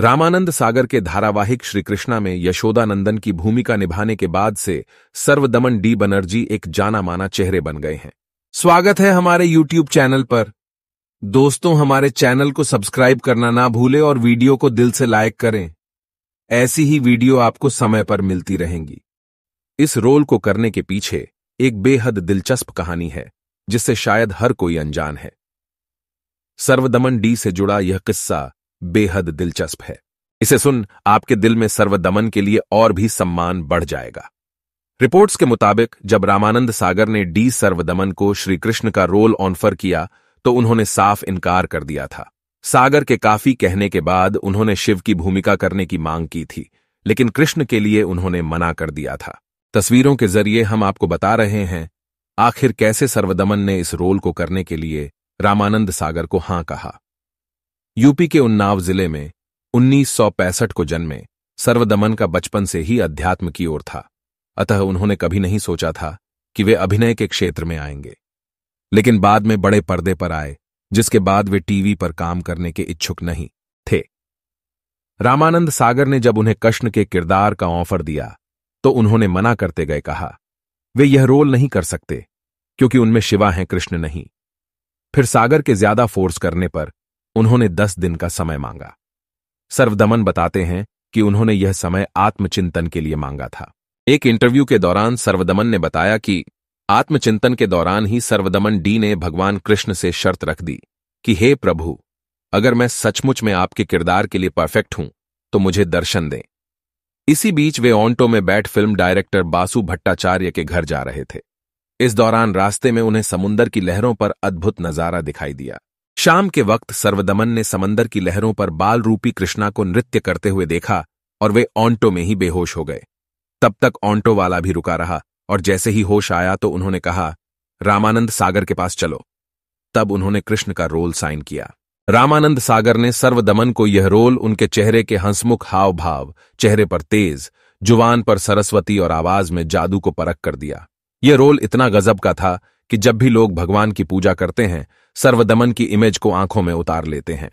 रामानंद सागर के धारावाहिक श्री कृष्णा में यशोदानंदन की भूमिका निभाने के बाद से सर्वदमन डी बनर्जी एक जाना माना चेहरे बन गए हैं स्वागत है हमारे YouTube चैनल पर दोस्तों हमारे चैनल को सब्सक्राइब करना ना भूलें और वीडियो को दिल से लाइक करें ऐसी ही वीडियो आपको समय पर मिलती रहेंगी इस रोल को करने के पीछे एक बेहद दिलचस्प कहानी है जिससे शायद हर कोई अनजान है सर्वदमन डी से जुड़ा यह किस्सा बेहद दिलचस्प है इसे सुन आपके दिल में सर्वदमन के लिए और भी सम्मान बढ़ जाएगा रिपोर्ट्स के मुताबिक जब रामानंद सागर ने डी सर्वदमन को श्रीकृष्ण का रोल ऑनफर किया तो उन्होंने साफ इनकार कर दिया था सागर के काफी कहने के बाद उन्होंने शिव की भूमिका करने की मांग की थी लेकिन कृष्ण के लिए उन्होंने मना कर दिया था तस्वीरों के जरिए हम आपको बता रहे हैं आखिर कैसे सर्वदमन ने इस रोल को करने के लिए रामानंद सागर को हां कहा यूपी के उन्नाव जिले में उन्नीस को जन्मे सर्वदमन का बचपन से ही अध्यात्म की ओर था अतः उन्होंने कभी नहीं सोचा था कि वे अभिनय के क्षेत्र में आएंगे लेकिन बाद में बड़े पर्दे पर आए जिसके बाद वे टीवी पर काम करने के इच्छुक नहीं थे रामानंद सागर ने जब उन्हें कृष्ण के किरदार का ऑफर दिया तो उन्होंने मना करते गए कहा वे यह रोल नहीं कर सकते क्योंकि उनमें शिवा हैं कृष्ण नहीं फिर सागर के ज्यादा फोर्स करने पर उन्होंने दस दिन का समय मांगा सर्वदमन बताते हैं कि उन्होंने यह समय आत्मचिंतन के लिए मांगा था एक इंटरव्यू के दौरान सर्वदमन ने बताया कि आत्मचिंतन के दौरान ही सर्वदमन डी ने भगवान कृष्ण से शर्त रख दी कि हे प्रभु अगर मैं सचमुच में आपके किरदार के लिए परफेक्ट हूं तो मुझे दर्शन दें इसी बीच वे ऑन्टो में बैठ फिल्म डायरेक्टर बासु भट्टाचार्य के घर जा रहे थे इस दौरान रास्ते में उन्हें समुन्दर की लहरों पर अद्भुत नजारा दिखाई दिया शाम के वक्त सर्वदमन ने समंदर की लहरों पर बाल रूपी कृष्णा को नृत्य करते हुए देखा और वे ऑन्टो में ही बेहोश हो गए तब तक ऑन्टो वाला भी रुका रहा और जैसे ही होश आया तो उन्होंने कहा रामानंद सागर के पास चलो तब उन्होंने कृष्ण का रोल साइन किया रामानंद सागर ने सर्वदमन को यह रोल उनके चेहरे के हंसमुख हाव भाव चेहरे पर तेज जुवान पर सरस्वती और आवाज में जादू को परख कर दिया यह रोल इतना गजब का था कि जब भी लोग भगवान की पूजा करते हैं सर्वदमन की इमेज को आंखों में उतार लेते हैं